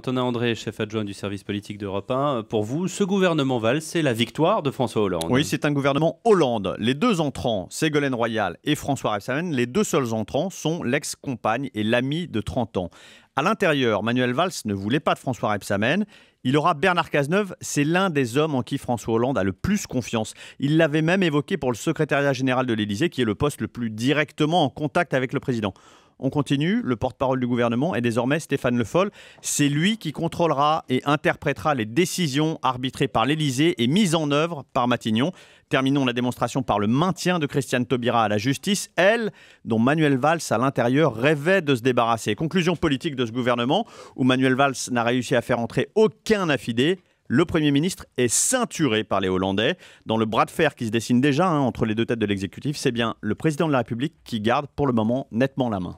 Antonin André, chef adjoint du service politique d'Europe 1, pour vous, ce gouvernement Valls, c'est la victoire de François Hollande. Oui, c'est un gouvernement Hollande. Les deux entrants, Ségolène Royal et François Rebsamen, les deux seuls entrants sont l'ex-compagne et l'ami de 30 ans. À l'intérieur, Manuel Valls ne voulait pas de François Rebsamen. Il aura Bernard Cazeneuve, c'est l'un des hommes en qui François Hollande a le plus confiance. Il l'avait même évoqué pour le secrétariat général de l'Élysée, qui est le poste le plus directement en contact avec le président. On continue. Le porte-parole du gouvernement est désormais Stéphane Le Foll. C'est lui qui contrôlera et interprétera les décisions arbitrées par l'Élysée et mises en œuvre par Matignon. Terminons la démonstration par le maintien de Christiane Taubira à la justice, elle, dont Manuel Valls à l'intérieur rêvait de se débarrasser. Conclusion politique de ce gouvernement, où Manuel Valls n'a réussi à faire entrer aucun affidé. Le Premier ministre est ceinturé par les Hollandais. Dans le bras de fer qui se dessine déjà hein, entre les deux têtes de l'exécutif, c'est bien le président de la République qui garde pour le moment nettement la main.